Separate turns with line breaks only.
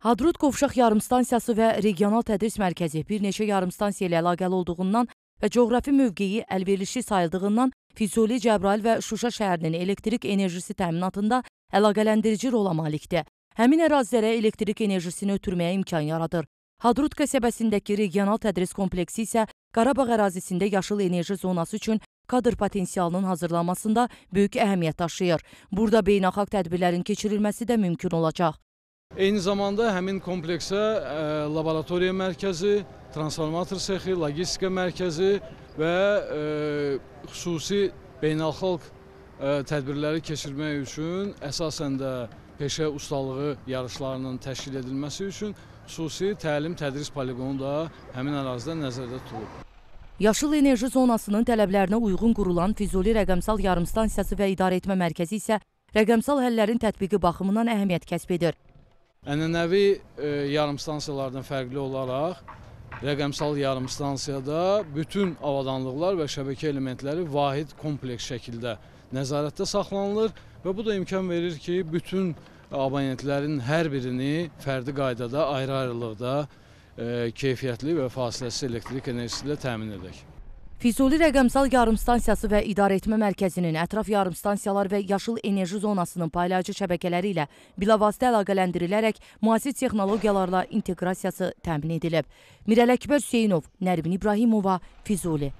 Hadrut Qovşaq yarımstansiyası və regional tədris mərkəzi bir neçə yarımstansiya ilə əlaqəli olduğundan və coğrafi mövqeyi əlverişli sayıldığından Füzuli, Cəbrayil və Şuşa şəhərinin elektrik enerjisi təminatında əlaqələndirici rola malikdir. Həmin ərazilərə elektrik enerjisini ötürməyə imkan yaradır. Hadrut qəsəbəsindəki regional tədris kompleksi isə Qarabağ ərazisində yaşıl enerji zonası üçün kadr potensialının hazırlanmasında böyük əhəmiyyət daşıyır. Burada beynəlxalq tədbirlərin keçirilməsi də mümkün olacaq.
Eyni zamanda həmin kompleksə ə, e, laboratoriya mərkəzi, transformator sexi, logistika mərkəzi və ə, e, xüsusi beynəlxalq ə, e, tədbirləri keçirmək üçün əsasən də peşə ustalığı yarışlarının təşkil edilməsi üçün xüsusi təlim-tədris poligonu da həmin ərazidə nəzərdə tutulub.
Yaşıl enerji zonasının tələblərinə uyğun qurulan Füzuli rəqəmsal yarımstansiyası və idarəetmə mərkəzi isə rəqəmsal həllərin tətbiqi baxımından əhəmiyyət kəsb edir.
Ənənəvi e, yarımstansiyalardan fərqli olaraq rəqəmsal yarımstansiyada bütün avadanlıqlar və şəbəkə elementləri vahid kompleks şəkildə nəzarətdə saxlanılır və bu da imkan verir ki, bütün abonentlərin hər birini fərdi qaydada, ayrı-ayrılıqda e, keyfiyyətli və fasiləsiz elektrik enerjisi ilə təmin edək.
Füzuli rəqəmsal yarımstansiyası və idarəetmə mərkəzinin ətraf yarımstansiyalar və yaşıl enerji zonasının paylayıcı şəbəkələri ilə bilavasitə əlaqələndirilərək müasir texnologiyalarla inteqrasiyası təmin edilib. Mirəl Əkbər Hüseynov, Nərvin İbrahimova, Füzuli.